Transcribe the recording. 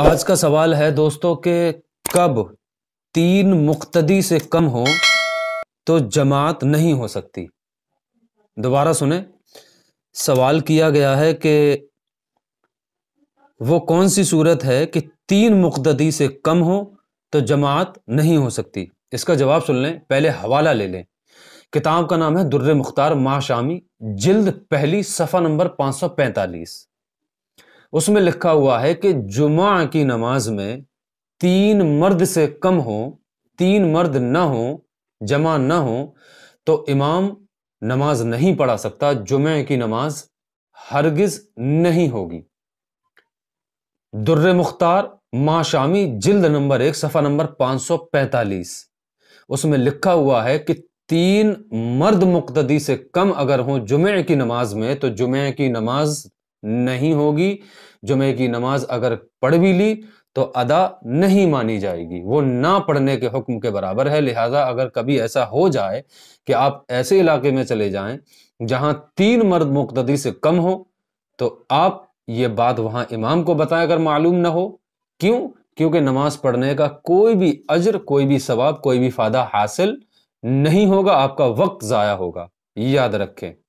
आज का सवाल है दोस्तों के कब तीन मुख्तदी से कम हो तो जमात नहीं हो सकती दोबारा सुने सवाल किया गया है कि वो कौन सी सूरत है कि तीन मुख्तदी से कम हो तो जमात नहीं हो सकती इसका जवाब सुन लें पहले हवाला ले लें किताब का नाम है दुर्र मुख्तार माह शामी जिल्द पहली सफ़ा नंबर 545 उसमें लिखा हुआ है कि जुमा की नमाज में तीन मर्द से कम हो तीन मर्द ना हो जमा न हो तो इमाम नमाज नहीं पढ़ा सकता जुमे की नमाज हरगिज नहीं होगी दुर्र मुख्तार मा शामी जिल्द नंबर एक सफ़ा नंबर 545 उसमें लिखा हुआ है कि तीन मर्द मुक्तदी से कम अगर हो जुमे की नमाज में तो जुमे की नमाज नहीं होगी जुमे की नमाज अगर पढ़ भी ली तो अदा नहीं मानी जाएगी वो ना पढ़ने के हुक्म के बराबर है लिहाजा अगर कभी ऐसा हो जाए कि आप ऐसे इलाके में चले जाएं जहां तीन मर्द मुक्तदी से कम हो तो आप ये बात वहां इमाम को बताएं अगर मालूम ना हो क्यों क्योंकि नमाज पढ़ने का कोई भी अजर कोई भी सवाब कोई भी फायदा हासिल नहीं होगा आपका वक्त ज़ाया होगा याद रखें